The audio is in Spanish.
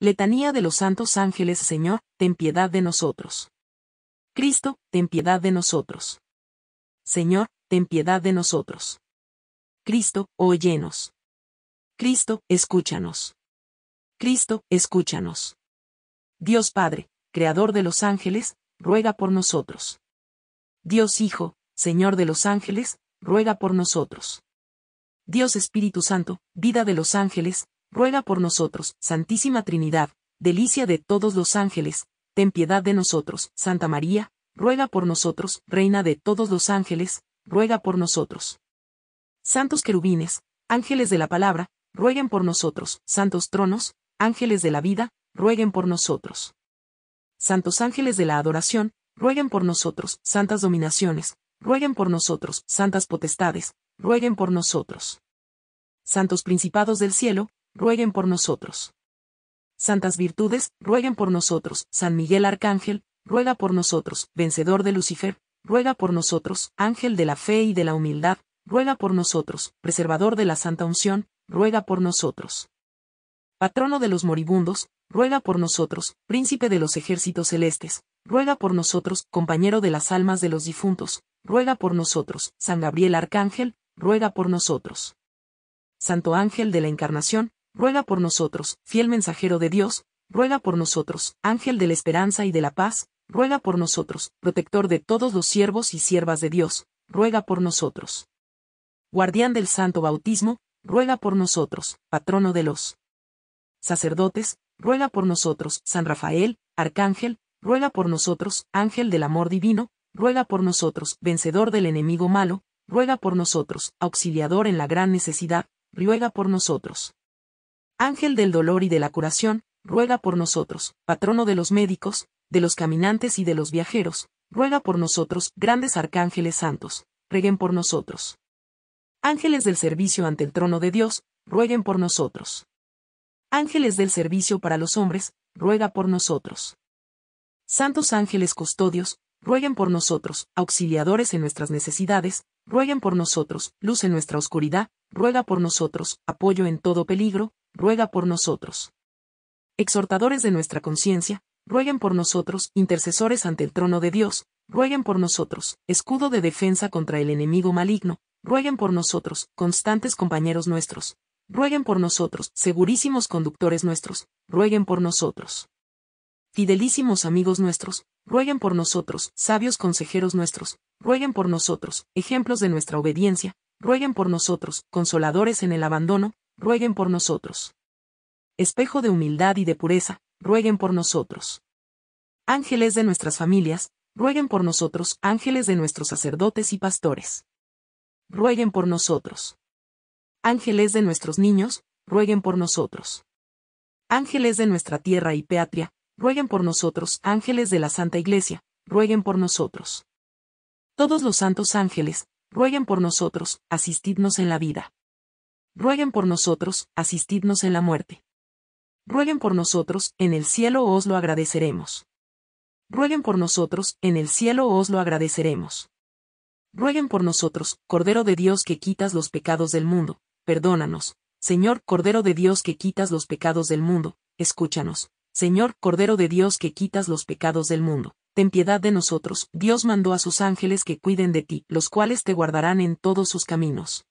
Letanía de los santos ángeles Señor, ten piedad de nosotros. Cristo, ten piedad de nosotros. Señor, ten piedad de nosotros. Cristo, óyenos. Cristo, escúchanos. Cristo, escúchanos. Dios Padre, Creador de los ángeles, ruega por nosotros. Dios Hijo, Señor de los ángeles, ruega por nosotros. Dios Espíritu Santo, vida de los ángeles, ruega por nosotros, Santísima Trinidad, delicia de todos los ángeles, ten piedad de nosotros, Santa María, ruega por nosotros, Reina de todos los ángeles, ruega por nosotros. Santos querubines, ángeles de la palabra, rueguen por nosotros, santos tronos, ángeles de la vida, rueguen por nosotros. Santos ángeles de la adoración, rueguen por nosotros, santas dominaciones, rueguen por nosotros, santas potestades, rueguen por nosotros. Santos principados del cielo, rueguen por nosotros. Santas virtudes, rueguen por nosotros. San Miguel Arcángel, ruega por nosotros. Vencedor de Lucifer, ruega por nosotros. Ángel de la fe y de la humildad, ruega por nosotros. Preservador de la Santa Unción, ruega por nosotros. Patrono de los moribundos, ruega por nosotros. Príncipe de los ejércitos celestes, ruega por nosotros. Compañero de las almas de los difuntos, ruega por nosotros. San Gabriel Arcángel, ruega por nosotros. Santo Ángel de la Encarnación, ruega por nosotros, fiel mensajero de Dios, ruega por nosotros, ángel de la esperanza y de la paz, ruega por nosotros, protector de todos los siervos y siervas de Dios, ruega por nosotros. Guardián del Santo Bautismo, ruega por nosotros, patrono de los sacerdotes, ruega por nosotros, San Rafael, Arcángel, ruega por nosotros, Ángel del Amor Divino, ruega por nosotros, vencedor del enemigo malo, ruega por nosotros, auxiliador en la gran necesidad, ruega por nosotros. Ángel del dolor y de la curación, ruega por nosotros, patrono de los médicos, de los caminantes y de los viajeros, ruega por nosotros, grandes arcángeles santos, rueguen por nosotros. Ángeles del servicio ante el trono de Dios, rueguen por nosotros. Ángeles del servicio para los hombres, ruega por nosotros. Santos ángeles custodios, rueguen por nosotros, auxiliadores en nuestras necesidades, rueguen por nosotros, luz en nuestra oscuridad, ruega por nosotros, apoyo en todo peligro, ruega por nosotros. Exhortadores de nuestra conciencia, rueguen por nosotros, intercesores ante el trono de Dios, rueguen por nosotros, escudo de defensa contra el enemigo maligno, rueguen por nosotros, constantes compañeros nuestros, rueguen por nosotros, segurísimos conductores nuestros, rueguen por nosotros. Fidelísimos amigos nuestros, rueguen por nosotros, sabios consejeros nuestros, rueguen por nosotros, ejemplos de nuestra obediencia, rueguen por nosotros, consoladores en el abandono, rueguen por nosotros. Espejo de humildad y de pureza, rueguen por nosotros. Ángeles de nuestras familias, rueguen por nosotros, ángeles de nuestros sacerdotes y pastores. Rueguen por nosotros. Ángeles de nuestros niños, rueguen por nosotros. Ángeles de nuestra tierra y patria, rueguen por nosotros, ángeles de la Santa Iglesia, rueguen por nosotros. Todos los santos ángeles, rueguen por nosotros, asistidnos en la vida rueguen por nosotros, asistidnos en la muerte. Rueguen por nosotros, en el cielo os lo agradeceremos. Rueguen por nosotros, en el cielo os lo agradeceremos. Rueguen por nosotros, Cordero de Dios que quitas los pecados del mundo, perdónanos, Señor Cordero de Dios que quitas los pecados del mundo, escúchanos, Señor Cordero de Dios que quitas los pecados del mundo, ten piedad de nosotros, Dios mandó a sus ángeles que cuiden de ti, los cuales te guardarán en todos sus caminos.